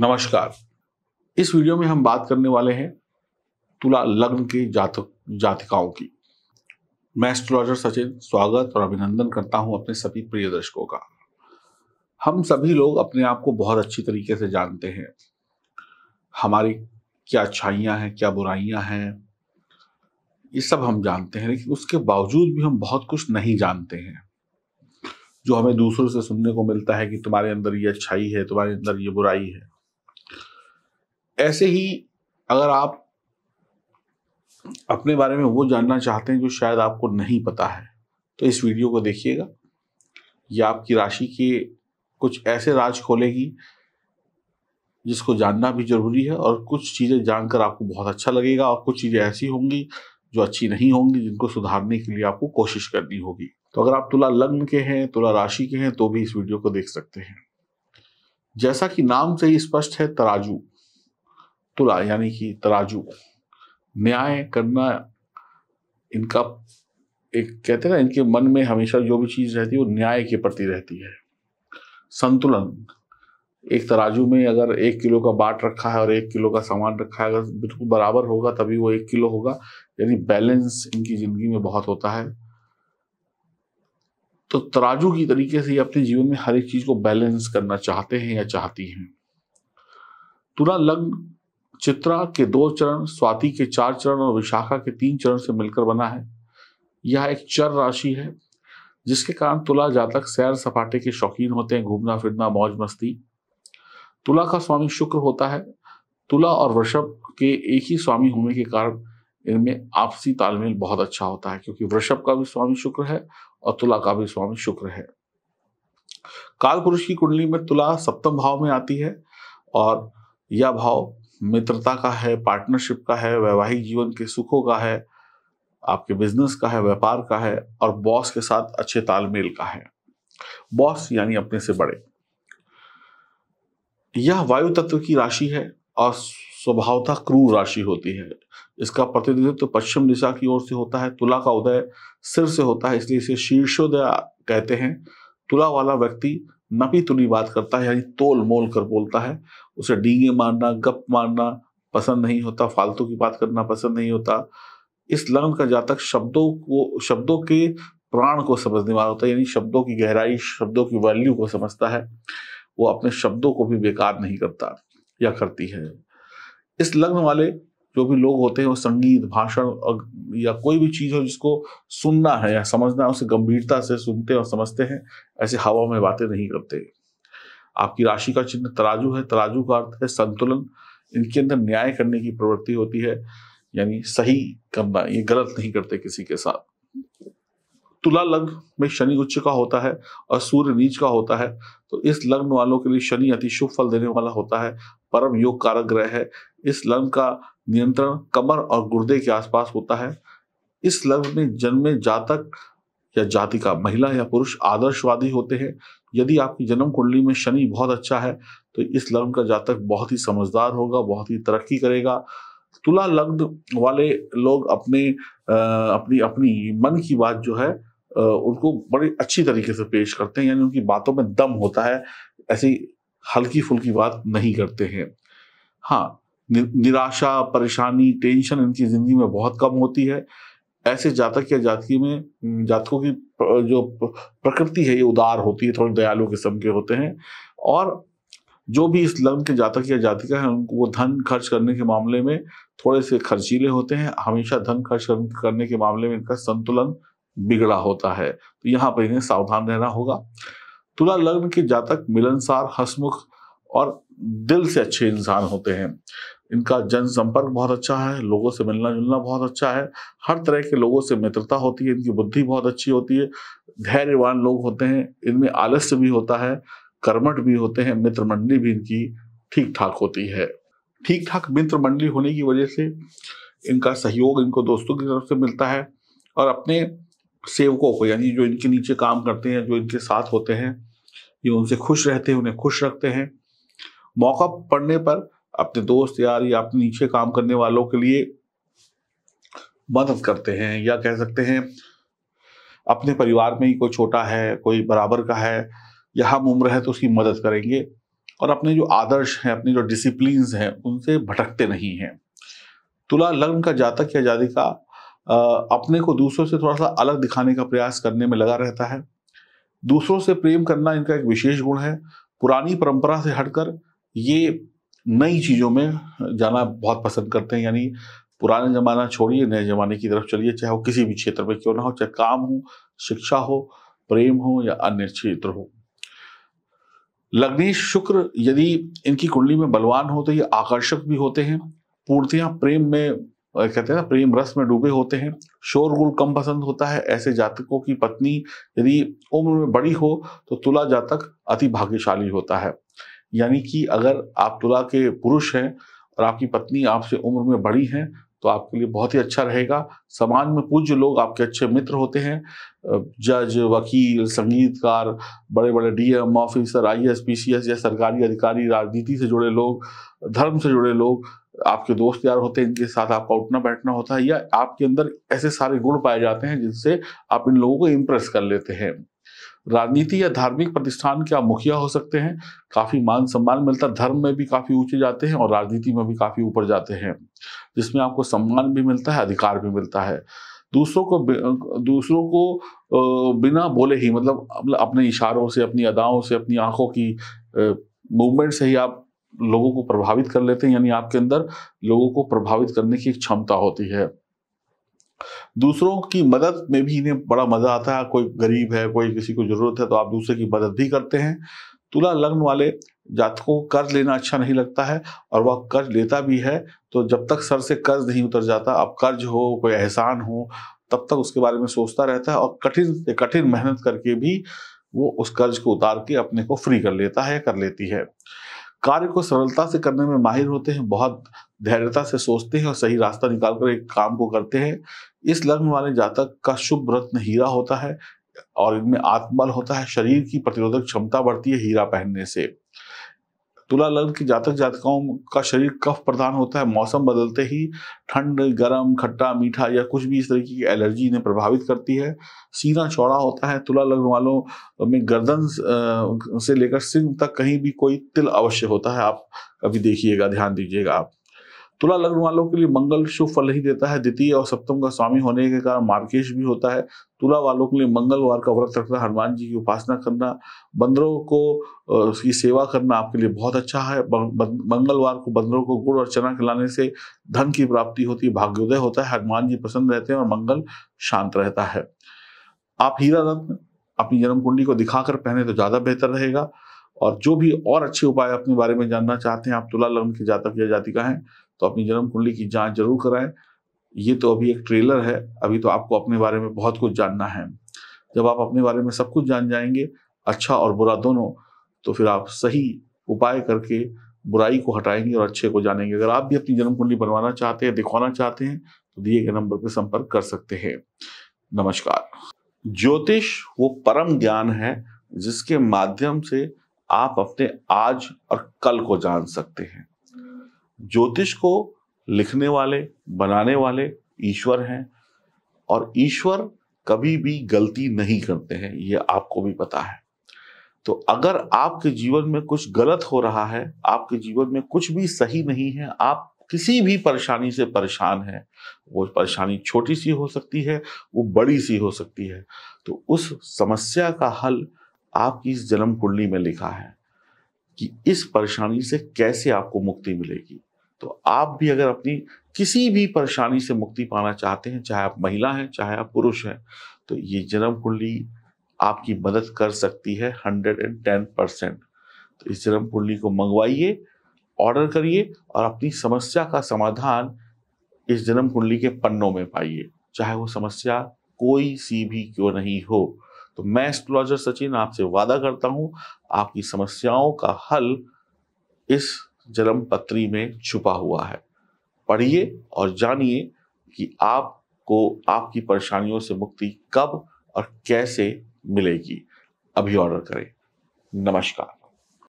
नमस्कार इस वीडियो में हम बात करने वाले हैं तुला लग्न के जातक जातिकाओं की मैं एस्ट्रोलॉजर सचिन स्वागत और अभिनंदन करता हूं अपने सभी प्रिय दर्शकों का हम सभी लोग अपने आप को बहुत अच्छी तरीके से जानते हैं हमारी क्या अच्छाइयाँ हैं क्या बुराइयाँ हैं ये सब हम जानते हैं लेकिन उसके बावजूद भी हम बहुत कुछ नहीं जानते हैं जो हमें दूसरों से सुनने को मिलता है कि तुम्हारे अंदर ये अच्छाई है तुम्हारे अंदर ये बुराई है ऐसे ही अगर आप अपने बारे में वो जानना चाहते हैं जो शायद आपको नहीं पता है तो इस वीडियो को देखिएगा यह आपकी राशि के कुछ ऐसे राज खोलेगी जिसको जानना भी जरूरी है और कुछ चीज़ें जानकर आपको बहुत अच्छा लगेगा और कुछ चीज़ें ऐसी होंगी जो अच्छी नहीं होंगी जिनको सुधारने के लिए आपको कोशिश करनी होगी तो अगर आप तुला लग्न के हैं तुला राशि के हैं तो भी इस वीडियो को देख सकते हैं जैसा कि नाम से ही स्पष्ट है तराजू तुला यानी कि तराजू न्याय करना इनका एक कहते हैं ना इनके मन में हमेशा जो भी चीज़ रहती है वो न्याय के प्रति रहती है संतुलन एक तराजू में अगर एक किलो का बाट रखा है और एक किलो का सामान रखा है अगर बिल्कुल बराबर होगा तभी वो एक किलो होगा यानी बैलेंस इनकी ज़िंदगी में बहुत होता है तो तराजू की तरीके से ये अपने जीवन में हर एक चीज़ को बैलेंस करना चाहते हैं या चाहती हैं तुला लग्न चित्रा के दो चरण स्वाति के चार चरण और विशाखा के तीन चरण से मिलकर बना है यह एक चर राशि है जिसके कारण तुला जातक सैर सपाटे के शौकीन होते हैं घूमना फिरना मौज मस्ती तुला का स्वामी शुक्र होता है तुला और वृषभ के एक ही स्वामी होने के कारण इनमें आपसी तालमेल बहुत अच्छा होता है क्योंकि वृषभ का भी स्वामी शुक्र है और तुला का भी स्वामी शुक्र है काल पुरुष की कुंडली में तुला सप्तम भाव में आती है और यह भाव मित्रता का है पार्टनरशिप का है वैवाहिक जीवन के सुखों का है आपके बिजनेस का है व्यापार का है और बॉस के साथ अच्छे तालमेल का है बॉस यानी अपने से बड़े यह वायु तत्व की राशि है और स्वभावतः क्रूर राशि होती है इसका प्रतिनिधित्व तो पश्चिम दिशा की ओर से होता है तुला का उदय सिर से होता है इसलिए इसे शीर्षोदय कहते हैं तुला वाला व्यक्ति नपी तुली बात करता है यानी तोल मोल कर बोलता है उसे डींगे मारना गप मारना पसंद नहीं होता फालतू की बात करना पसंद नहीं होता इस लग्न का जातक शब्दों को शब्दों के प्राण को समझने वाला होता है यानी शब्दों की गहराई शब्दों की वैल्यू को समझता है वो अपने शब्दों को भी बेकार नहीं करता या करती है इस लग्न वाले जो भी लोग होते हैं वो संगीत भाषण और या कोई भी चीज़ हो जिसको सुनना है या समझना है उसे गंभीरता से सुनते और समझते हैं ऐसे हवा में बातें नहीं करते आपकी राशि का चिन्ह तराजू है तराजू का अर्थ है संतुलन इनके अंदर न्याय करने की प्रवृत्ति होती है यानी सही करना ये गलत नहीं करते किसी के साथ तुला लग्न में शनि उच्च का होता है और सूर्य नीच का होता है तो इस लग्न वालों के लिए शनि अति शुभ फल देने वाला होता है परम योग कारक ग्रह है इस लग्न का नियंत्रण कमर और गुर्दे के आसपास होता है इस लग्न में जन्मे जातक या जाति का महिला या पुरुष आदर्शवादी होते हैं यदि आपकी जन्म कुंडली में शनि बहुत अच्छा है तो इस लग्न का जातक बहुत ही समझदार होगा बहुत ही तरक्की करेगा तुला लग्न वाले लोग अपने आ, अपनी अपनी मन की बात जो है आ, उनको बड़े अच्छी तरीके से पेश करते हैं यानी उनकी बातों में दम होता है ऐसी हल्की फुल्की बात नहीं करते हैं हाँ निराशा परेशानी टेंशन इनकी ज़िंदगी में बहुत कम होती है ऐसे जातक या जातकी में जातकों की जो प्रकृति है ये उदार होती है थोड़े दयालु किस्म के होते हैं और जो भी इस लग्न के जातक या जातिका है उनको वो धन खर्च करने के मामले में थोड़े से खर्चीले होते हैं हमेशा धन खर्च करने के मामले में इनका संतुलन बिगड़ा होता है तो यहाँ पर इन्हें सावधान रहना होगा तुला लग्न के जातक मिलनसार हसमुख और दिल से अच्छे इंसान होते हैं इनका जनसंपर्क बहुत अच्छा है लोगों से मिलना जुलना बहुत अच्छा है हर तरह के लोगों से मित्रता होती है इनकी बुद्धि बहुत अच्छी होती है धैर्यवान लोग होते हैं इनमें आलस्य भी होता है कर्मठ भी होते हैं मित्र मंडली भी इनकी ठीक ठाक होती है ठीक ठाक मित्र मंडली होने की वजह से इनका सहयोग इनको दोस्तों की तरफ से मिलता है और अपने सेवकों को यानी जो इनके नीचे काम करते हैं जो इनके साथ होते हैं ये उनसे खुश रहते हैं उन्हें खुश रखते हैं मौका पड़ने पर अपने दोस्त यार या अपने नीचे काम करने वालों के लिए मदद करते हैं या कह सकते हैं अपने परिवार में ही कोई छोटा है कोई बराबर का है या हम उम्र है तो उसकी मदद करेंगे और अपने जो आदर्श हैं अपने जो डिसिप्लिन हैं उनसे भटकते नहीं हैं तुला लग्न का जातक या जातिका अपने को दूसरों से थोड़ा सा अलग दिखाने का प्रयास करने में लगा रहता है दूसरों से प्रेम करना इनका एक विशेष गुण है पुरानी परंपरा से हटकर ये नई चीज़ों में जाना बहुत पसंद करते हैं यानी पुराने ज़माना छोड़िए नए ज़माने की तरफ चलिए चाहे वो किसी भी क्षेत्र में क्यों ना हो चाहे काम हो शिक्षा हो प्रेम हो या अन्य क्षेत्र हो लग्नेश शुक्र यदि इनकी कुंडली में बलवान हो तो ये आकर्षक भी होते हैं पूर्तियाँ प्रेम में कहते हैं ना प्रेम रस में डूबे होते हैं शोरगुल कम पसंद होता है ऐसे जातकों की पत्नी यदि उम्र में बड़ी हो तो तुला जातक अति भाग्यशाली होता है यानी कि अगर आप तुला के पुरुष हैं और आपकी पत्नी आपसे उम्र में बड़ी हैं तो आपके लिए बहुत ही अच्छा रहेगा समाज में पूज्य लोग आपके अच्छे मित्र होते हैं जज वकील संगीतकार बड़े बड़े डीएम ऑफिसर आईएएस पीसीएस या सरकारी अधिकारी राजनीति से जुड़े लोग धर्म से जुड़े लोग आपके दोस्त यार होते हैं इनके साथ आपका उठना बैठना होता है या आपके अंदर ऐसे सारे गुण पाए जाते हैं जिनसे आप इन लोगों को इम्प्रेस कर लेते हैं राजनीति या धार्मिक प्रतिष्ठान के आप मुखिया हो सकते हैं काफ़ी मान सम्मान मिलता है धर्म में भी काफ़ी ऊंचे जाते हैं और राजनीति में भी काफ़ी ऊपर जाते हैं जिसमें आपको सम्मान भी मिलता है अधिकार भी मिलता है दूसरों को दूसरों को बिना बोले ही मतलब, मतलब अपने इशारों से अपनी अदाओं से अपनी आंखों की मूवमेंट से ही आप लोगों को प्रभावित कर लेते हैं यानी आपके अंदर लोगों को प्रभावित करने की एक क्षमता होती है दूसरों की मदद में भी इन्हें बड़ा मजा आता है कोई गरीब है कोई किसी को जरूरत है तो आप दूसरे की मदद भी करते हैं तुला लग्न वाले जातकों को कर्ज लेना अच्छा नहीं लगता है और वह कर्ज लेता भी है तो जब तक सर से कर्ज नहीं उतर जाता आप कर्ज हो कोई एहसान हो तब तक उसके बारे में सोचता रहता है और कठिन से कठिन मेहनत करके भी वो उस कर्ज को उतार के अपने को फ्री कर लेता है कर लेती है कार्य को सरलता से करने में माहिर होते हैं बहुत धैर्यता से सोचते हैं और सही रास्ता निकालकर एक काम को करते हैं इस लग्न वाले जातक का शुभ रत्न हीरा होता है और इनमें आत्मबल होता है शरीर की प्रतिरोधक क्षमता बढ़ती है हीरा पहनने से तुला लग्न की जातक जातकाओं का शरीर कफ प्रधान होता है मौसम बदलते ही ठंड गर्म खट्टा मीठा या कुछ भी इस तरीके की एलर्जी इन्हें प्रभावित करती है सीना चौड़ा होता है तुला लग्न वालों में गर्दन से लेकर सिंह तक कहीं भी कोई तिल अवश्य होता है आप कभी देखिएगा ध्यान दीजिएगा आप तुला लग्न वालों के लिए मंगल शुभ फल ही देता है द्वितीय और सप्तम का स्वामी होने के कारण मार्केश भी होता है तुला वालों के लिए मंगलवार का व्रत रखना हनुमान जी की उपासना करना बंदरों को उसकी सेवा करना आपके लिए बहुत अच्छा है मंगलवार को बंदरों को गुड़ और चना खिलाने से धन की प्राप्ति होती है भाग्योदय होता है हनुमान जी प्रसन्न रहते हैं और मंगल शांत रहता है आप हीरा रत्न अपनी जन्म कुंडली को दिखाकर पहने तो ज्यादा बेहतर रहेगा और जो भी और अच्छे उपाय अपने बारे में जानना चाहते हैं आप तुला लग्न के जातक या जातिका हैं तो अपनी जन्म कुंडली की जांच जरूर कराएं ये तो अभी एक ट्रेलर है अभी तो आपको अपने बारे में बहुत कुछ जानना है जब आप अपने बारे में सब कुछ जान जाएंगे अच्छा और बुरा दोनों तो फिर आप सही उपाय करके बुराई को हटाएंगे और अच्छे को जानेंगे अगर आप भी अपनी जन्म कुंडली बनवाना चाहते हैं दिखवाना चाहते हैं तो दिए गए नंबर पर संपर्क कर सकते हैं नमस्कार ज्योतिष वो परम ज्ञान है जिसके माध्यम से आप अपने आज और कल को जान सकते हैं ज्योतिष को लिखने वाले बनाने वाले ईश्वर हैं और ईश्वर कभी भी गलती नहीं करते हैं ये आपको भी पता है तो अगर आपके जीवन में कुछ गलत हो रहा है आपके जीवन में कुछ भी सही नहीं है आप किसी भी परेशानी से परेशान है वो परेशानी छोटी सी हो सकती है वो बड़ी सी हो सकती है तो उस समस्या का हल आपकी इस जन्म कुंडली में लिखा है कि इस परेशानी से कैसे आपको मुक्ति मिलेगी तो आप भी अगर अपनी किसी भी परेशानी से मुक्ति पाना चाहते हैं चाहे आप महिला हैं चाहे आप पुरुष हैं तो ये जन्म कुंडली आपकी मदद कर सकती है हंड्रेड एंड टेन परसेंट तो इस जन्म कुंडली को मंगवाइए ऑर्डर करिए और अपनी समस्या का समाधान इस जन्म कुंडली के पन्नों में पाइए चाहे वो समस्या कोई सी भी क्यों नहीं हो तो मैं एस्ट्रोलॉजर सचिन आपसे वादा करता हूं आपकी समस्याओं का हल इस जन्म पत्री में छुपा हुआ है पढ़िए और जानिए कि आपको आपकी परेशानियों से मुक्ति कब और कैसे मिलेगी अभी ऑर्डर करें नमस्कार